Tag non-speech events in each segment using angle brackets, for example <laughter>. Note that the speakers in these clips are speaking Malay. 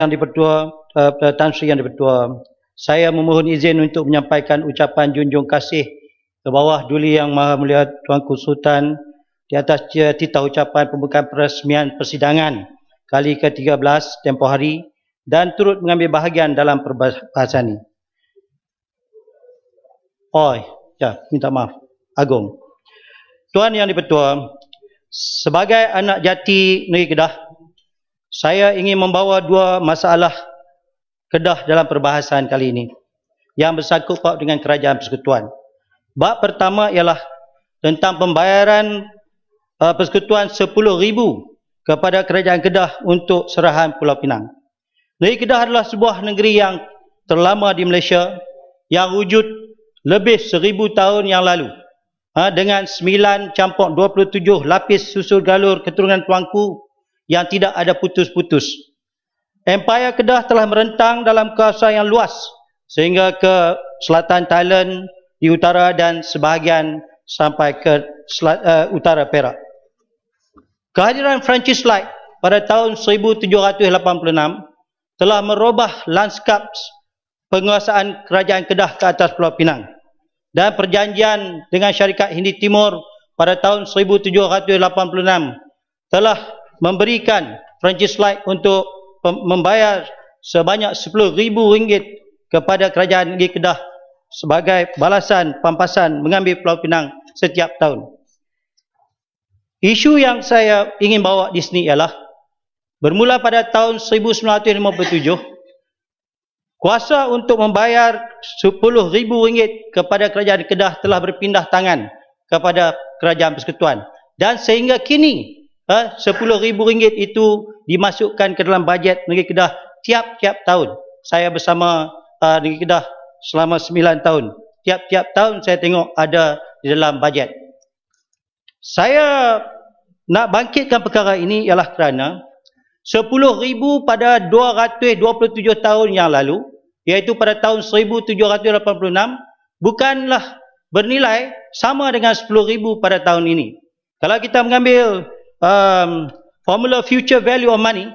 Yang Dipertua uh, Tan Sri Yang Dipertua saya memohon izin untuk menyampaikan ucapan junjung kasih ke bawah duli yang maha mulia Tuanku Sultan di atas titah ucapan pembukaan peresmian persidangan kali ke-13 tempoh hari dan turut mengambil bahagian dalam perbahasan ini. Oh, ya, minta maaf. Agung. Tuan Yang Dipertua, sebagai anak jati negeri Kedah, saya ingin membawa dua masalah kedah dalam perbahasan kali ini yang bersangkut paut dengan kerajaan persekutuan. Bab pertama ialah tentang pembayaran uh, persekutuan sepuluh ribu kepada kerajaan Kedah untuk serahan Pulau Pinang. Negeri Kedah adalah sebuah negeri yang terlama di Malaysia yang wujud lebih seribu tahun yang lalu. Ha, dengan 9 campur tujuh lapis susur galur keturunan tuanku yang tidak ada putus-putus. Empire Kedah telah merentang dalam kawasan yang luas sehingga ke selatan Thailand di utara dan sebahagian sampai ke selat, uh, utara Perak. Kehadiran Francis Light pada tahun 1786 telah merubah lanskap penguasaan kerajaan Kedah ke atas Pulau Pinang dan perjanjian dengan syarikat Hindi Timur pada tahun 1786 telah memberikan franchise light untuk membayar sebanyak rm ringgit kepada kerajaan negeri Kedah sebagai balasan pampasan mengambil Pulau Pinang setiap tahun. Isu yang saya ingin bawa di sini ialah bermula pada tahun 1957 kuasa untuk membayar rm ringgit kepada kerajaan Kedah telah berpindah tangan kepada kerajaan persekutuan dan sehingga kini rm ha? ribu ringgit itu dimasukkan ke dalam bajet Negeri Kedah tiap-tiap tahun. Saya bersama uh, Negeri Kedah selama 9 tahun. Tiap-tiap tahun saya tengok ada di dalam bajet. Saya nak bangkitkan perkara ini ialah kerana rm ribu pada 227 tahun yang lalu iaitu pada tahun 1786 bukanlah bernilai sama dengan rm ribu pada tahun ini. Kalau kita mengambil um, formula future value of money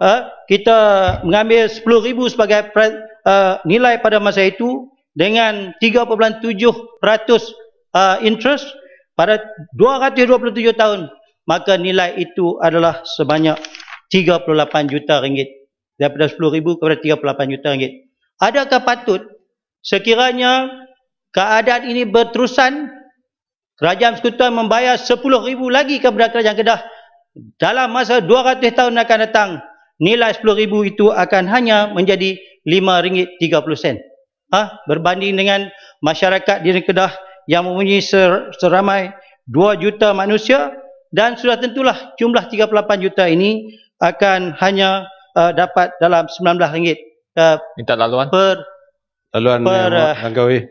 uh, kita mengambil 10000 sebagai uh, nilai pada masa itu dengan 3.7% uh, interest pada 227 tahun maka nilai itu adalah sebanyak 38 juta ringgit daripada 10000 kepada 38 juta ringgit adakah patut sekiranya keadaan ini berterusan Kerajaan sekutuan membayar 10 ribu lagi kepada kerajaan Kedah. Dalam masa 200 tahun akan datang, nilai 10 ribu itu akan hanya menjadi RM5.30. Ha? Berbanding dengan masyarakat di Kedah yang mempunyai seramai 2 juta manusia dan sudah tentulah jumlah 38 juta ini akan hanya uh, dapat dalam RM19. Uh, Minta laluan? Per, laluan per, uh,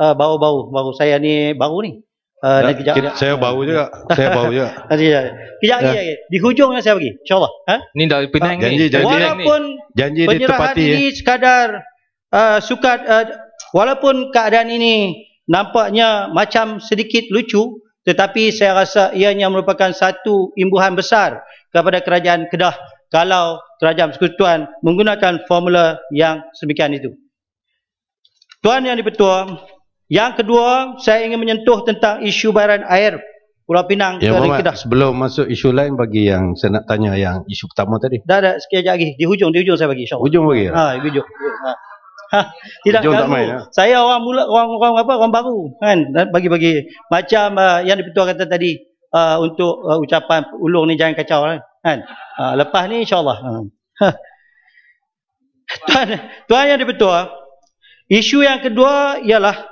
Uh, bau-bau. Baru saya ni bau ni. Uh, nah, Saya bau juga. saya bau juga. Nanti <laughs> kejap. Kejap lagi. Di hujung saya pergi. InsyaAllah. Ha? Ini dari Penang ha? janji, ni. walaupun janji penyerahan ini ya. sekadar uh, eh, sukat, uh, walaupun keadaan ini nampaknya macam sedikit lucu, tetapi saya rasa ianya merupakan satu imbuhan besar kepada kerajaan Kedah kalau kerajaan persekutuan menggunakan formula yang sebegian itu. Tuan Yang di yang kedua, saya ingin menyentuh tentang isu bayaran air Pulau Pinang ya, dari Kedah. Sebelum masuk isu lain bagi yang saya nak tanya yang isu pertama tadi. Dah ada sekejap lagi di hujung di hujung saya bagi insya-Allah. Hujung bagi. Ya? Ha, hujung. hujung. Ha. Ha, tidak tak main, ya? Saya orang mula orang, orang apa orang baru kan bagi-bagi macam uh, yang dipertua kata tadi uh, untuk uh, ucapan ulung ni jangan kacau kan. kan? Uh, lepas ni insya-Allah. Ha. Tuan, tuan yang dipertua, isu yang kedua ialah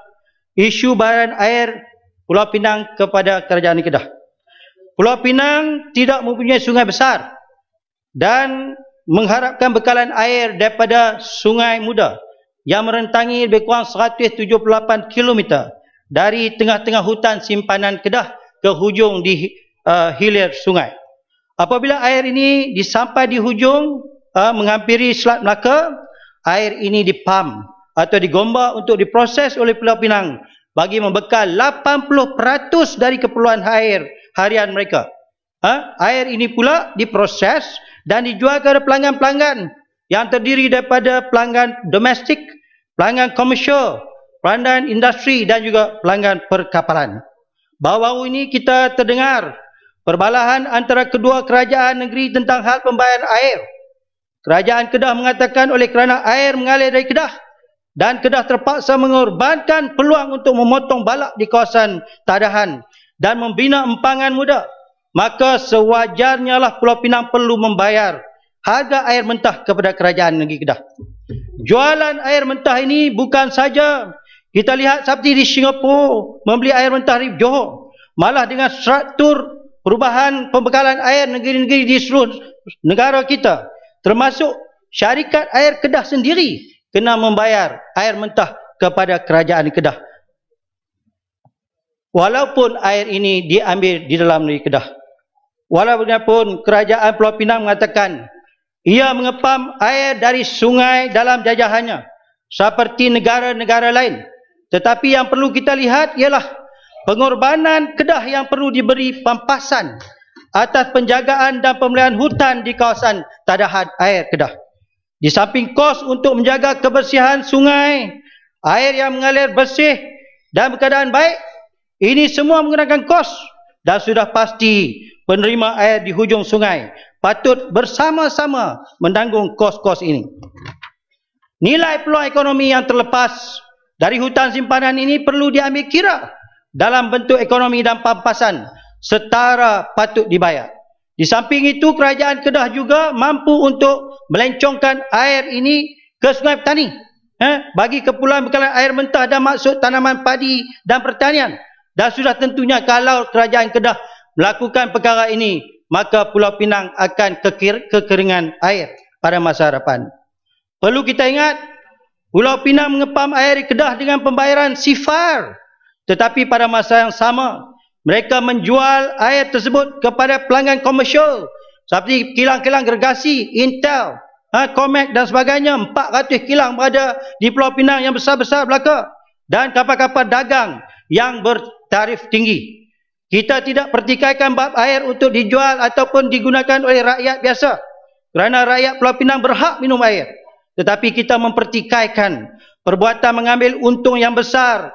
isu bahan air Pulau Pinang kepada Kerajaan Kedah. Pulau Pinang tidak mempunyai sungai besar dan mengharapkan bekalan air daripada sungai muda yang merentangi lebih kurang 178 km dari tengah-tengah hutan simpanan Kedah ke hujung di uh, hilir sungai. Apabila air ini disampai di hujung uh, menghampiri Selat Melaka, air ini dipam atau di Gombak untuk diproses oleh Pulau Pinang bagi membekal 80% dari keperluan air harian mereka. Ha? Air ini pula diproses dan dijual kepada pelanggan-pelanggan yang terdiri daripada pelanggan domestik, pelanggan komersial, pelanggan industri dan juga pelanggan perkapalan. Bahawa ini kita terdengar perbalahan antara kedua kerajaan negeri tentang hal pembayaran air. Kerajaan Kedah mengatakan oleh kerana air mengalir dari Kedah, dan kedah terpaksa mengorbankan peluang untuk memotong balak di kawasan tadahan dan membina empangan muda maka sewajarnya lah Pulau Pinang perlu membayar harga air mentah kepada kerajaan negeri Kedah jualan air mentah ini bukan saja kita lihat sabti di Singapura membeli air mentah di Johor malah dengan struktur perubahan pembekalan air negeri-negeri di seluruh negara kita termasuk syarikat air Kedah sendiri kena membayar air mentah kepada kerajaan Kedah. Walaupun air ini diambil di dalam negeri Kedah. Walaupun kerajaan Pulau Pinang mengatakan ia mengepam air dari sungai dalam jajahannya seperti negara-negara lain. Tetapi yang perlu kita lihat ialah pengorbanan Kedah yang perlu diberi pampasan atas penjagaan dan pemeliharaan hutan di kawasan tadahan air Kedah. Di samping kos untuk menjaga kebersihan sungai, air yang mengalir bersih dan keadaan baik, ini semua menggunakan kos dan sudah pasti penerima air di hujung sungai patut bersama-sama menanggung kos-kos ini. Nilai peluang ekonomi yang terlepas dari hutan simpanan ini perlu diambil kira dalam bentuk ekonomi dan pampasan setara patut dibayar. Di samping itu kerajaan Kedah juga mampu untuk melencongkan air ini ke sungai petani. Eh, bagi kepulauan bekalan air mentah dan maksud tanaman padi dan pertanian. Dan sudah tentunya kalau kerajaan Kedah melakukan perkara ini, maka Pulau Pinang akan kekir, kekeringan air pada masa harapan. Perlu kita ingat, Pulau Pinang mengepam air Kedah dengan pembayaran sifar. Tetapi pada masa yang sama, mereka menjual air tersebut kepada pelanggan komersial seperti kilang-kilang gergasi, Intel, ha, Comac dan sebagainya. 400 kilang berada di Pulau Pinang yang besar-besar belaka dan kapal-kapal dagang yang bertarif tinggi. Kita tidak pertikaikan bab air untuk dijual ataupun digunakan oleh rakyat biasa kerana rakyat Pulau Pinang berhak minum air. Tetapi kita mempertikaikan perbuatan mengambil untung yang besar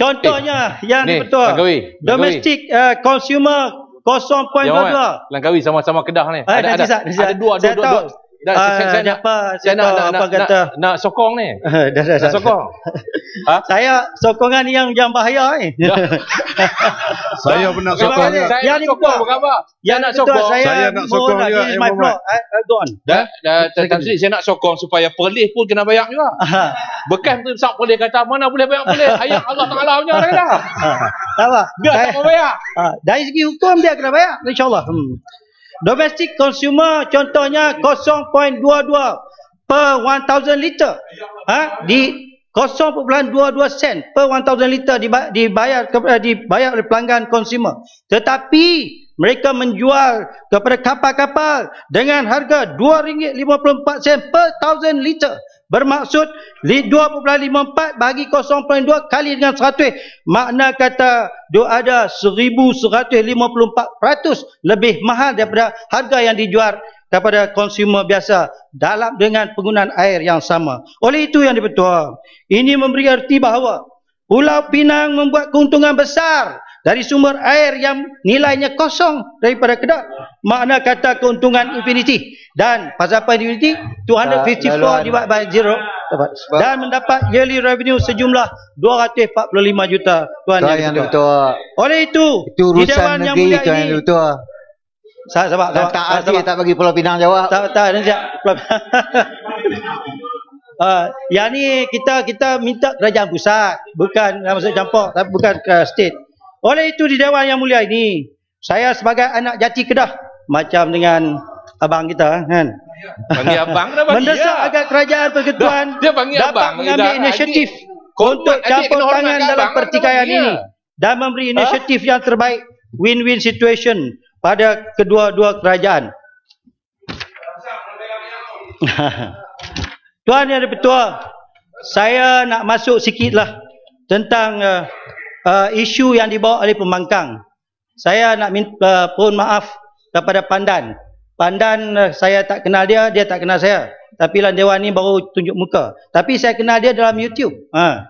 Contohnya eh, yang ni, betul. Langkawi. Domestic uh, eh, consumer 0.22. Langkawi sama-sama Kedah ni. Eh, ada ada, ada ada dua dua, dua, dua, dua, dua, Dah, ah, saya, saya, apa, saya nak, nak, nak, kata? Nak, nak sokong ni. <laughs> dah, dah, dah, nak sokong. <laughs> ha? Saya sokongan yang yang bahaya ni. <laughs> Ya. saya pun nak sokong. Saya, saya nak sokong. Apa nak sokong. Saya, nak sokong. Saya nak sokong. Dah, dah, tetap saya nak sokong supaya Perlis pun kena bayar juga. Bekas tu sang Perlis kata mana boleh bayar Perlis? Ayat Allah Taala punya dah kata. Tak apa. Dia tak bayar. Ah, dari segi hukum dia kena bayar. Insyaallah. Hmm. Domestic consumer contohnya 0.22 per 1000 liter. Ha? di 0.22 sen per 1000 liter dibayar dibayar oleh pelanggan consumer. Tetapi mereka menjual kepada kapal-kapal dengan harga 2 ringgit 54 sen per 1000 liter. Bermaksud 2.54 bagi 0.2 kali dengan 100. Makna kata dia ada 1154% lebih mahal daripada harga yang dijual daripada konsumer biasa dalam dengan penggunaan air yang sama. Oleh itu yang dipertua, ini memberi erti bahawa Pulau Pinang membuat keuntungan besar dari sumber air yang nilainya kosong daripada kedak makna kata keuntungan infinity dan pasal apa infinity 254 tak, dibuat tak, by zero tak, dan mendapat yearly revenue sejumlah 245 juta tuan tak, yang, yang dutua oleh itu itu urusan tuan yang dutua sabar sabar tak, tak, tak, tak bagi pulau pinang jawab tak tak dan siap Uh, yang ni kita kita minta kerajaan pusat bukan maksud campur tapi bukan ke state oleh itu di Dewan Yang Mulia ini, saya sebagai anak jati Kedah, macam dengan abang kita kan. Panggil abang dah Mendesak dia. agar kerajaan perketuan dapat abang, mengambil dah, inisiatif adik, untuk campur tangan dalam pertikaian ini dan memberi inisiatif ha? yang terbaik win-win situation pada kedua-dua kerajaan. <laughs> Tuan Yang Dipertua, saya nak masuk sikitlah tentang uh, uh, isu yang dibawa oleh pembangkang. Saya nak minta uh, pun maaf kepada pandan. Pandan uh, saya tak kenal dia, dia tak kenal saya. Tapi lan dewan ni baru tunjuk muka. Tapi saya kenal dia dalam YouTube. Uh.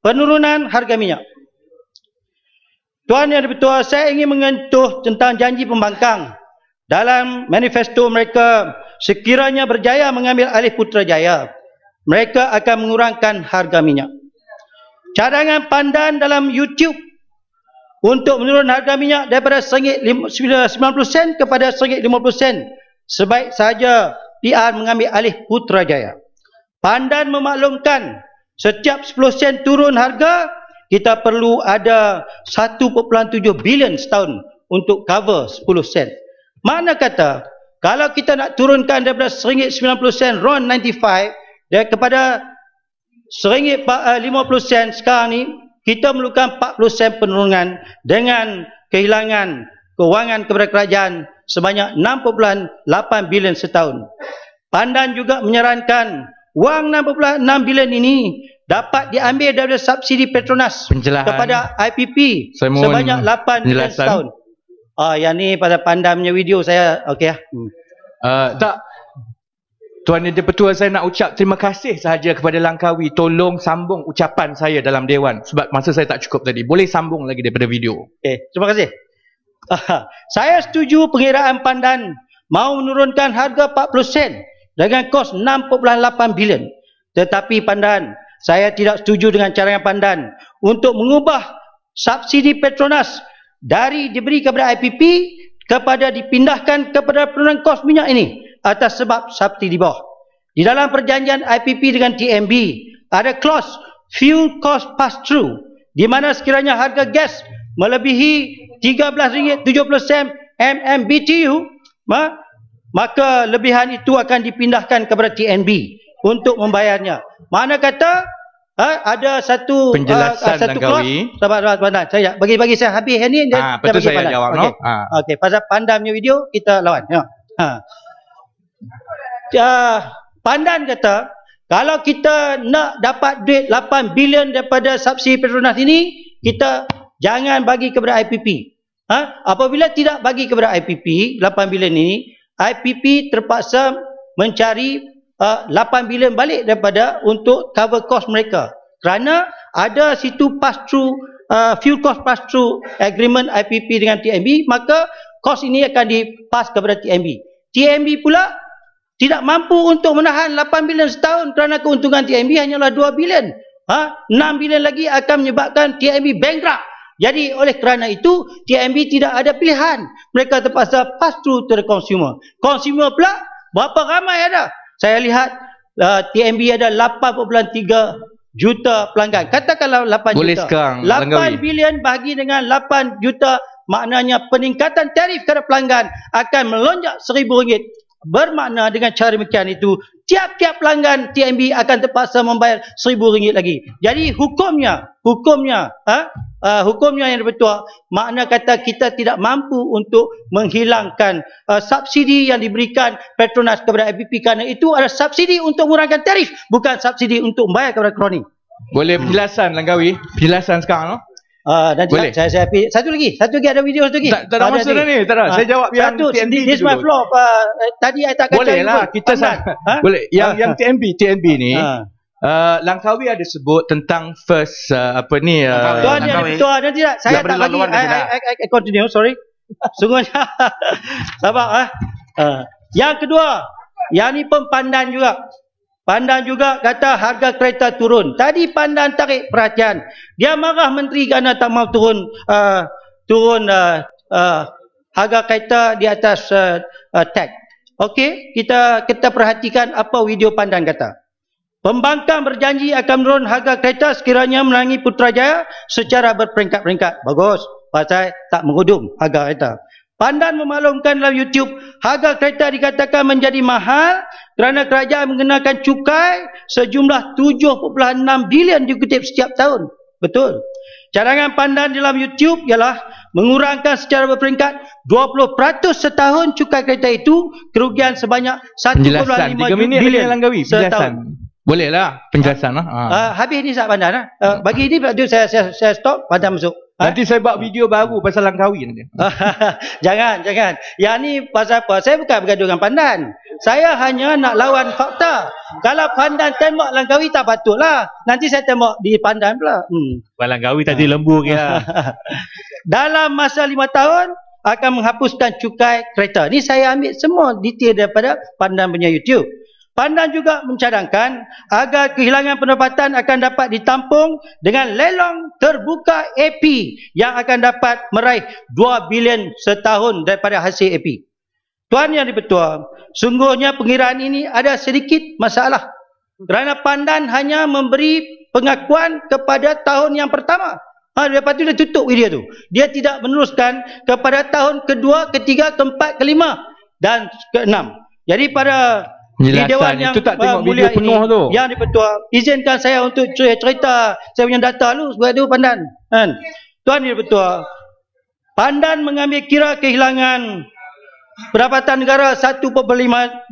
Penurunan harga minyak. Tuan yang dipertua, saya ingin mengentuh tentang janji pembangkang. Dalam manifesto mereka, sekiranya berjaya mengambil alih Putrajaya, mereka akan mengurangkan harga minyak cadangan pandan dalam YouTube untuk menurun harga minyak daripada sengit 90 sen kepada sengit 50 sen sebaik saja PR mengambil alih Putrajaya. Pandan memaklumkan setiap 10 sen turun harga kita perlu ada 1.7 bilion setahun untuk cover 10 sen. Mana kata kalau kita nak turunkan daripada RM90 RON 95 dan kepada seringgit eh, uh, 50 sen sekarang ni kita memerlukan 40 sen penurunan dengan kehilangan kewangan kepada kerajaan sebanyak 6.8 bilion setahun. Pandan juga menyarankan wang 6.6 bilion ini dapat diambil daripada subsidi Petronas Penjelahan. kepada IPP sebanyak 8 bilion setahun. Ah uh, yang ni pada pandan punya video saya okey Ya. Hmm. Uh, tak Tuan Dia Petua saya nak ucap terima kasih sahaja kepada Langkawi tolong sambung ucapan saya dalam Dewan sebab masa saya tak cukup tadi. Boleh sambung lagi daripada video. Okay. Eh, terima kasih. <laughs> saya setuju pengiraan pandan mau menurunkan harga 40 sen dengan kos 6.8 bilion. Tetapi pandan, saya tidak setuju dengan cara yang pandan untuk mengubah subsidi Petronas dari diberi kepada IPP kepada dipindahkan kepada penurunan kos minyak ini atas sebab subsidi di bawah. Di dalam perjanjian IPP dengan TMB, ada clause fuel cost pass-through di mana sekiranya harga gas melebihi RM13.70 MMBTU, maka lebihan itu akan dipindahkan kepada TNB untuk membayarnya. Mana kata ha, ada satu ha, penjelasan uh, satu Langgawi. Clause. Sabar, sabar, sabar. Saya bagi bagi saya habis yang ah, dan ha, saya pandam. jawab. Okey. No? Ha. Ah. Okay, pasal pandamnya video kita lawan. Ya. Ha uh, pandan kata kalau kita nak dapat duit 8 bilion daripada subsidi Petronas ini kita jangan bagi kepada IPP ha? apabila tidak bagi kepada IPP 8 bilion ini IPP terpaksa mencari uh, ah, 8 bilion balik daripada untuk cover cost mereka kerana ada situ pass through Uh, fuel cost pass through agreement IPP dengan TMB maka cost ini akan dipas kepada TMB TMB pula tidak mampu untuk menahan 8 bilion setahun kerana keuntungan TIMB hanyalah 2 bilion. Ha? 6 bilion lagi akan menyebabkan TIMB bankrupt. Jadi oleh kerana itu, TIMB tidak ada pilihan. Mereka terpaksa pass through to the consumer. Consumer pula, berapa ramai ada? Saya lihat uh, TIMB ada 8.3 juta pelanggan. Katakanlah 8 Boleh juta. sekarang. 8 langgawi. bilion bahagi dengan 8 juta maknanya peningkatan tarif kepada pelanggan akan melonjak seribu ringgit. Bermakna dengan cara demikian itu, tiap-tiap pelanggan TMB akan terpaksa membayar seribu ringgit lagi. Jadi hukumnya, hukumnya, ha? uh, hukumnya yang dibetua, makna kata kita tidak mampu untuk menghilangkan uh, subsidi yang diberikan Petronas kepada IPP kerana itu adalah subsidi untuk mengurangkan tarif, bukan subsidi untuk membayar kepada kroni. Boleh penjelasan Langkawi? Penjelasan sekarang. No? Najib ah, Boleh. saya saya pilih. satu lagi satu lagi ada video satu lagi tak, tak ada ah, masa dah ni tak ada uh, saya jawab yang satu, TNB this dulu. my flop uh, tadi saya tak kata Boleh lah kita sah- ha? Boleh yang uh, yang TNB TNB uh, ni uh, uh, Langkawi ada sebut tentang first uh, apa ni uh, Tuan Langkawi. Tuan Langkawi. Tuan, nanti saya tak lagi. I, I, I, I, continue sorry <laughs> Sungguh. <laughs> Sabar ah. Uh. Yang kedua Yang ni pun pandan juga Pandang juga kata harga kereta turun. Tadi pandang tarik perhatian. Dia marah menteri kerana tak mau turun uh, turun uh, uh, harga kereta di atas uh, uh, tag. Okey, kita kita perhatikan apa video pandang kata. Pembangkang berjanji akan menurun harga kereta sekiranya melangi Putrajaya secara berperingkat-peringkat. Bagus. Pasal tak mengudum harga kereta. Pandan memaklumkan dalam YouTube, harga kereta dikatakan menjadi mahal kerana kerajaan mengenakan cukai sejumlah 7.6 bilion dikutip setiap tahun. Betul. Cadangan pandan dalam YouTube ialah mengurangkan secara berperingkat 20% setahun cukai kereta itu kerugian sebanyak 1.5 bilion setahun. Penjelasan. Langgawi. Penjelasan. Bolehlah. Penjelasan. Lah. Ha. Ha. Uh, habis ini sahab pandan. Uh, bagi ini berarti saya, saya, saya stop. Pandan masuk. Ah. Nanti saya buat video baru pasal Langkawi nanti. <laughs> jangan, jangan. Yang ni pasal apa? Saya bukan bergaduh dengan pandan. Saya hanya nak lawan fakta. Kalau pandan tembak Langkawi tak patutlah. Nanti saya tembak di pandan pula. Hmm. Langkawi tadi ha. lembu ke. Lah. <laughs> Dalam masa lima tahun, akan menghapuskan cukai kereta. Ini saya ambil semua detail daripada pandan punya YouTube. Pandan juga mencadangkan agar kehilangan pendapatan akan dapat ditampung dengan lelong terbuka AP yang akan dapat meraih 2 bilion setahun daripada hasil AP. Tuhan yang dipertua, sungguhnya pengiraan ini ada sedikit masalah. Kerana pandan hanya memberi pengakuan kepada tahun yang pertama. Ha, lepas itu dia tutup video tu. Dia tidak meneruskan kepada tahun kedua, ketiga, keempat, kelima dan keenam. Jadi pada Jelasan, dewan yang itu tak eh, tengok mulia video penuh ini, tu. yang dipertua, izinkan saya untuk cerita saya punya data dulu sebab itu pandan. Ha. Tuhan yang dipertua, pandan mengambil kira kehilangan pendapatan negara 1.5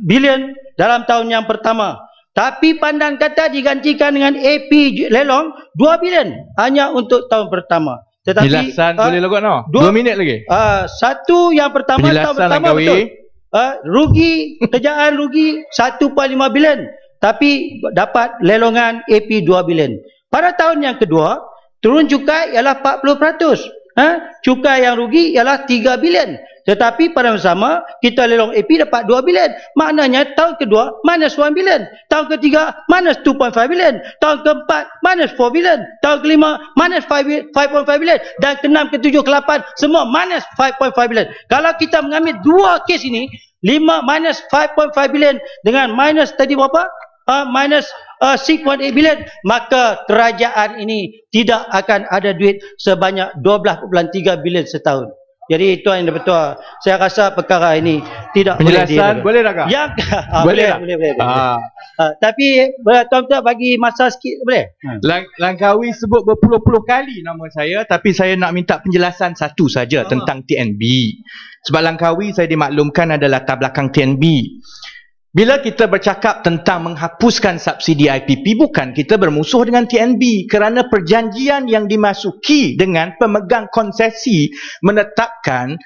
bilion dalam tahun yang pertama. Tapi pandang kata digantikan dengan AP lelong 2 bilion hanya untuk tahun pertama. Tetapi Penjelasan uh, boleh logok no? 2, minit lagi. Uh, satu yang pertama Penjelasan tahun pertama Langgawi. betul. Uh, rugi kerjaan rugi 1.5 bilion tapi dapat lelongan AP 2 bilion. Pada tahun yang kedua turun cukai ialah 40%. Ha? Cukai yang rugi ialah 3 bilion. Tetapi pada masa sama, kita lelong AP dapat 2 bilion. Maknanya tahun kedua, minus 1 bilion. Tahun ketiga, minus 2.5 bilion. Tahun keempat, minus 4 bilion. Tahun kelima, minus 5.5 bilion. Dan keenam, ketujuh, kelapan, semua minus 5.5 bilion. Kalau kita mengambil dua kes ini, 5 minus 5.5 bilion dengan minus tadi berapa? Uh, minus uh, ah, 6.8 bilion maka kerajaan ini tidak akan ada duit sebanyak 12.3 bilion setahun jadi tuan yang betul. Saya rasa perkara ini tidak Penjelasan, boleh dia. Boleh tak? Kak? Yang <laughs> ah, boleh, boleh, boleh, boleh, Ah. Ah, tapi boleh, tuan tuan bagi masa sikit boleh? Hmm. Lang Langkawi sebut berpuluh-puluh kali nama saya tapi saya nak minta penjelasan satu saja ah. tentang TNB. Sebab Langkawi saya dimaklumkan adalah tablakang TNB. Bila kita bercakap tentang menghapuskan subsidi IPP, bukan kita bermusuh dengan TNB kerana perjanjian yang dimasuki dengan pemegang konsesi menetapkan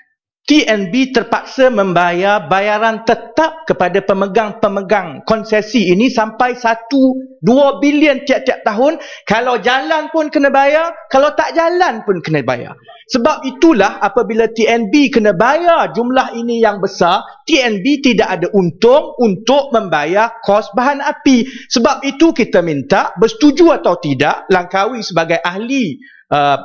TNB terpaksa membayar bayaran tetap kepada pemegang-pemegang konsesi ini sampai 1-2 bilion tiap-tiap tahun. Kalau jalan pun kena bayar, kalau tak jalan pun kena bayar. Sebab itulah apabila TNB kena bayar jumlah ini yang besar, TNB tidak ada untung untuk membayar kos bahan api. Sebab itu kita minta bersetuju atau tidak Langkawi sebagai ahli uh,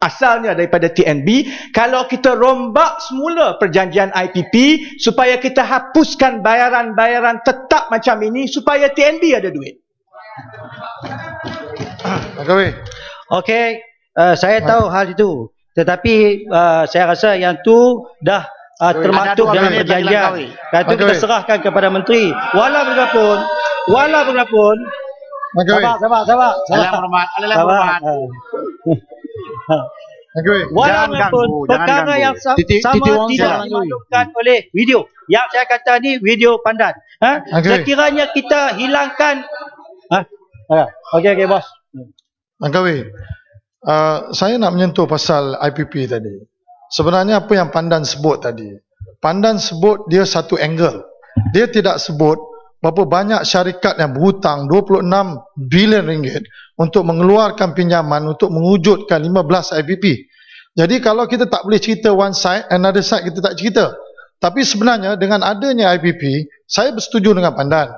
asalnya daripada TNB kalau kita rombak semula perjanjian IPP supaya kita hapuskan bayaran-bayaran tetap macam ini supaya TNB ada duit. Langkawi. Okey, uh, saya ha. tahu hal itu tetapi uh, saya rasa yang tu dah uh, termaktub dalam perjanjian dan itu okay. kita serahkan kepada menteri walau bagaimanapun walau bagaimanapun okay. sabar sabar sabar alam hormat alam hormat Okay. Walaupun perkara yang sa titi, sama titi tidak dimaklumkan oleh video Yang saya kata ni video pandan ha? okay. Sekiranya kita hilangkan ha? Okey, okey bos Angkawi, Ah, saya nak menyentuh pasal IPP tadi. Sebenarnya apa yang pandan sebut tadi? Pandan sebut dia satu angle. Dia tidak sebut berapa banyak syarikat yang berhutang 26 bilion ringgit untuk mengeluarkan pinjaman untuk mewujudkan 15 IPP. Jadi kalau kita tak boleh cerita one side, another side kita tak cerita. Tapi sebenarnya dengan adanya IPP, saya bersetuju dengan pandan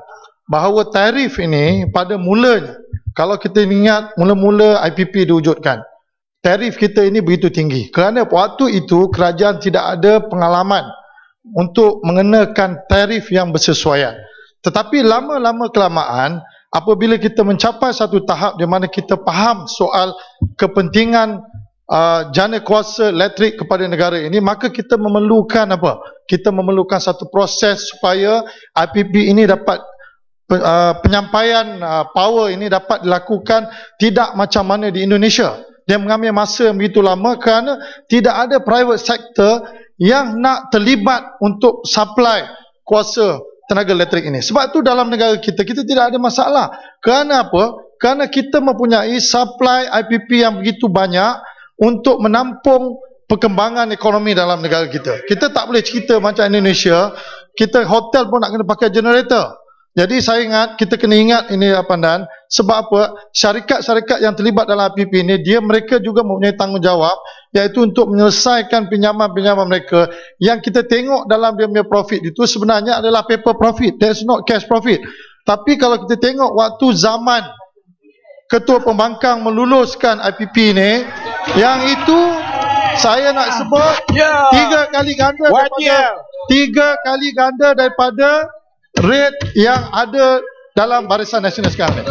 bahawa tarif ini pada mulanya kalau kita ingat mula-mula IPP diwujudkan, tarif kita ini begitu tinggi. Kerana waktu itu kerajaan tidak ada pengalaman untuk mengenakan tarif yang bersesuaian. Tetapi lama-lama kelamaan, apabila kita mencapai satu tahap di mana kita faham soal kepentingan uh, jana kuasa elektrik kepada negara ini, maka kita memerlukan apa? Kita memerlukan satu proses supaya IPP ini dapat Uh, penyampaian uh, power ini dapat dilakukan tidak macam mana di Indonesia. Dia mengambil masa yang begitu lama kerana tidak ada private sector yang nak terlibat untuk supply kuasa tenaga elektrik ini. Sebab tu dalam negara kita, kita tidak ada masalah. Kerana apa? Kerana kita mempunyai supply IPP yang begitu banyak untuk menampung perkembangan ekonomi dalam negara kita. Kita tak boleh cerita macam Indonesia, kita hotel pun nak kena pakai generator. Jadi saya ingat kita kena ingat ini apa dan sebab apa syarikat-syarikat yang terlibat dalam APP ini dia mereka juga mempunyai tanggungjawab iaitu untuk menyelesaikan pinjaman-pinjaman mereka yang kita tengok dalam dia punya profit itu sebenarnya adalah paper profit that's not cash profit tapi kalau kita tengok waktu zaman ketua pembangkang meluluskan IPP ini yang itu saya nak sebut ya. tiga kali ganda daripada tiga kali ganda daripada rate yang ada dalam barisan nasional sekarang ni.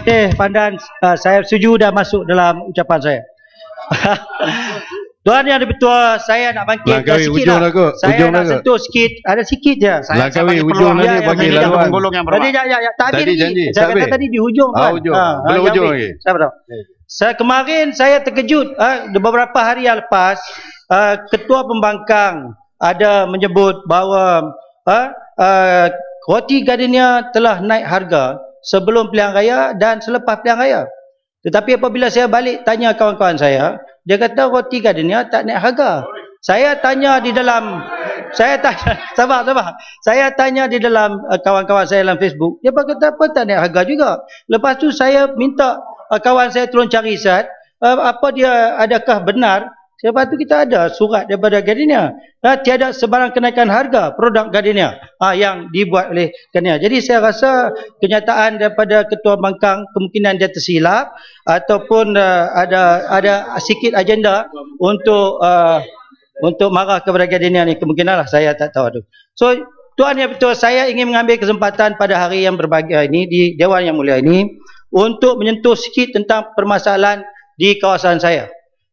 Okey, eh, pandan uh, saya setuju dah masuk dalam ucapan saya. <laughs> Tuan yang dipertua, saya nak bangkit Langkawi, sikit lah. Aku. Saya ujung nak aku. sentuh sikit. Ada sikit je. Saya, Langkawi, saya ujung lagi bagi laluan. Yang yang tadi, ya, ya, ya, tadi, tadi janji. Saya kata tadi di hujung. Ha, hujung. Ha, Belum hujung lagi. Saya beritahu. Hmm. Saya kemarin saya terkejut ha, beberapa hari yang lepas uh, ketua pembangkang ada menyebut bahawa uh, Eh, roti gardenia telah naik harga sebelum pilihan raya dan selepas pilihan raya. Tetapi apabila saya balik tanya kawan-kawan saya, dia kata roti gardenia tak naik harga. Saya tanya di dalam saya tanya <laughs> sabar sabar. Saya tanya di dalam eh, kawan-kawan saya dalam Facebook, dia berkata apa tak naik harga juga. Lepas tu saya minta eh, kawan saya tolong cari sat apa dia adakah benar sebab tu kita ada surat daripada Gardenia. Ha, tiada sebarang kenaikan harga produk Gardenia ha, yang dibuat oleh Gardenia. Jadi saya rasa kenyataan daripada Ketua Bangkang kemungkinan dia tersilap ataupun uh, ada ada sikit agenda untuk uh, untuk marah kepada Gardenia ni kemungkinanlah saya tak tahu tu. So Tuan yang betul saya ingin mengambil kesempatan pada hari yang berbahagia ini di Dewan Yang Mulia ini untuk menyentuh sikit tentang permasalahan di kawasan saya.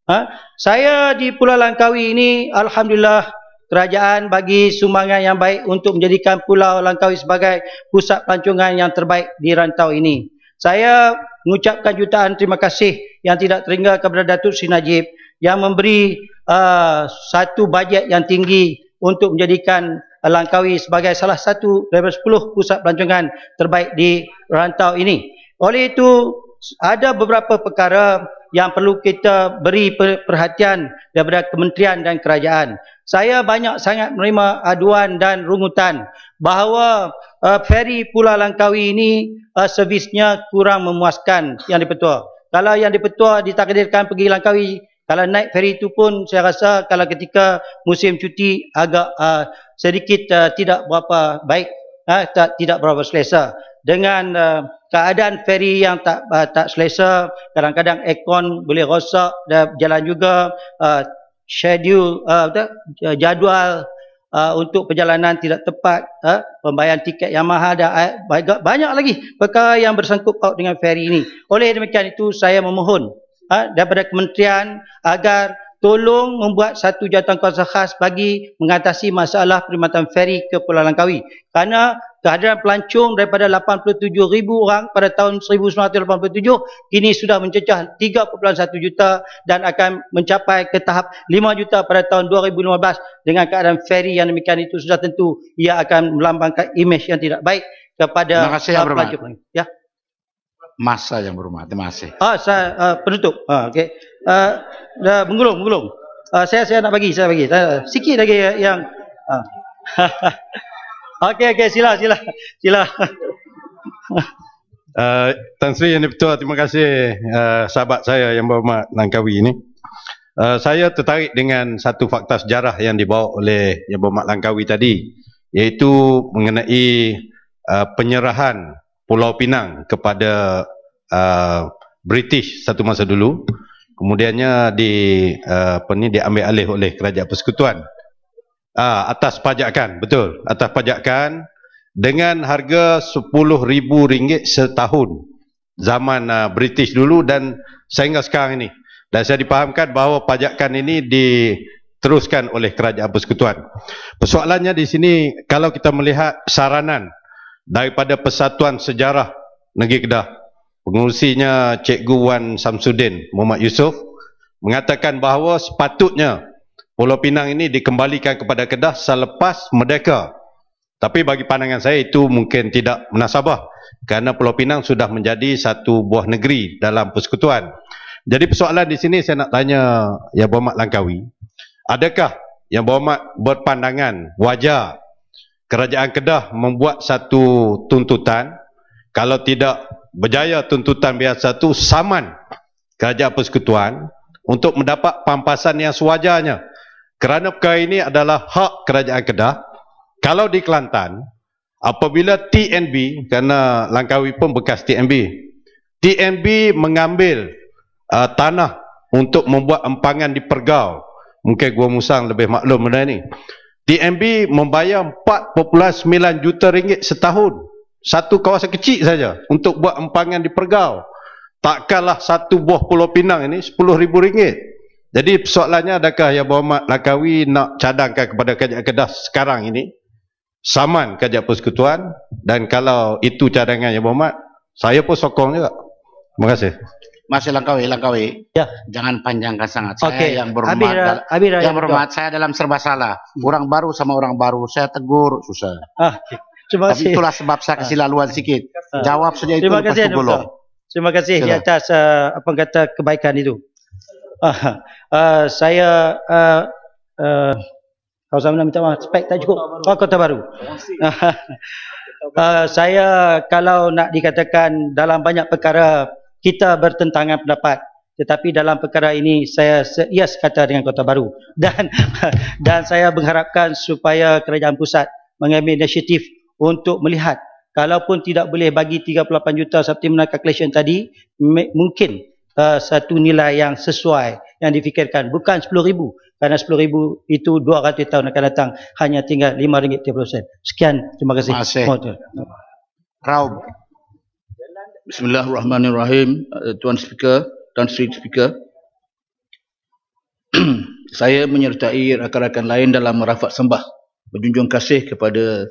Ha? Saya di Pulau Langkawi ini, Alhamdulillah, kerajaan bagi sumbangan yang baik untuk menjadikan Pulau Langkawi sebagai pusat pelancongan yang terbaik di rantau ini. Saya mengucapkan jutaan terima kasih yang tidak teringgal kepada Datuk Sri Najib yang memberi uh, satu bajet yang tinggi untuk menjadikan Langkawi sebagai salah satu daripada sepuluh pusat pelancongan terbaik di rantau ini. Oleh itu, ada beberapa perkara yang perlu kita beri perhatian daripada kementerian dan kerajaan. Saya banyak sangat menerima aduan dan rungutan bahawa uh, feri Pulau Langkawi ini uh, servisnya kurang memuaskan yang dipertua. Kalau yang dipertua ditakdirkan pergi Langkawi, kalau naik feri itu pun saya rasa kalau ketika musim cuti agak uh, sedikit uh, tidak berapa baik, uh, tak, tidak berapa selesa dengan uh, keadaan feri yang tak uh, tak selesa kadang-kadang aircon boleh rosak dan jalan juga uh, schedule uh, jadual uh, untuk perjalanan tidak tepat uh, pembayaran tiket yang mahal dan uh, banyak lagi perkara yang bersangkut paut dengan feri ini oleh demikian itu saya memohon uh, daripada kementerian agar tolong membuat satu jawatan kuasa khas bagi mengatasi masalah perkhidmatan feri ke Pulau Langkawi Karena kehadiran pelancong daripada 87,000 orang pada tahun 1987 kini sudah mencecah 3.1 juta dan akan mencapai ke tahap 5 juta pada tahun 2015 dengan keadaan feri yang demikian itu sudah tentu ia akan melambangkan imej yang tidak baik kepada kasih, pelancong. Yang ya. Masa yang berumah, Terima kasih. Ah, oh, saya uh, penutup. Ah, okey. okay. uh, menggulung, menggulung. Uh, saya saya nak bagi, saya bagi. Uh, sikit lagi yang uh. <laughs> Okey okey sila sila sila. Uh, <laughs> Tan Sri yang betul terima kasih uh, sahabat saya yang bawa mak Langkawi ini. Uh, saya tertarik dengan satu fakta sejarah yang dibawa oleh yang bawa mak Langkawi tadi yaitu mengenai uh, penyerahan Pulau Pinang kepada uh, British satu masa dulu kemudiannya di uh, apa diambil alih oleh kerajaan persekutuan uh, atas pajakan, betul, atas pajakan dengan harga RM10,000 setahun zaman uh, British dulu dan sehingga sekarang ini. Dan saya dipahamkan bahawa pajakan ini diteruskan oleh kerajaan persekutuan. Persoalannya di sini, kalau kita melihat saranan daripada Persatuan Sejarah Negeri Kedah, pengurusinya Cikgu Wan Samsudin Muhammad Yusof, mengatakan bahawa sepatutnya Pulau Pinang ini dikembalikan kepada Kedah selepas merdeka. Tapi bagi pandangan saya itu mungkin tidak menasabah kerana Pulau Pinang sudah menjadi satu buah negeri dalam persekutuan. Jadi persoalan di sini saya nak tanya Yang Berhormat Langkawi, adakah Yang Berhormat berpandangan wajar Kerajaan Kedah membuat satu tuntutan kalau tidak berjaya tuntutan biasa itu saman Kerajaan Persekutuan untuk mendapat pampasan yang sewajarnya kerana perkara ini adalah hak kerajaan Kedah kalau di Kelantan apabila TNB kerana Langkawi pun bekas TNB TNB mengambil uh, tanah untuk membuat empangan di Pergau mungkin Gua Musang lebih maklum benda ini TNB membayar 4.9 juta ringgit setahun satu kawasan kecil saja untuk buat empangan di Pergau tak kalah satu buah pulau pinang ini 10 ribu ringgit jadi persoalannya adakah Yang Berhormat Lakawi nak cadangkan kepada kajak Kedah sekarang ini saman Kajian Persekutuan dan kalau itu cadangan Yang Berhormat saya pun sokong juga. Terima kasih. Masih Langkawi, Langkawi. Ya. Jangan panjangkan sangat. Saya okay. yang berhormat. Abira, Abira, yang berhormat, saya dalam serba salah. Orang baru sama orang baru, saya tegur, susah. Ah, Cuma Tapi itulah sebab saya ah. kasih laluan sikit. Ah. Jawab saja itu, terima kasih, lepas itu belum. Terima kasih Sila. di atas uh, apa kata kebaikan itu. Ah. Eh, saya uh, uh, kau sama minta maaf spek tak cukup kota baru, oh, kota baru. uh, saya kalau nak dikatakan dalam banyak perkara kita bertentangan pendapat tetapi dalam perkara ini saya yes kata dengan kota baru <laughs> dan dan saya mengharapkan supaya kerajaan pusat mengambil inisiatif untuk melihat kalaupun tidak boleh bagi 38 juta seperti mana calculation tadi mungkin Uh, satu nilai yang sesuai yang difikirkan bukan 10000 kerana 10000 itu 200 tahun akan datang hanya tinggal 5 ringgit 30 sen sekian terima kasih moderator Raub Bismillahirrahmanirrahim eh, tuan speaker tuan street speaker <clears throat> saya menyertai rakan-rakan lain dalam rafat sembah berjunjung kasih kepada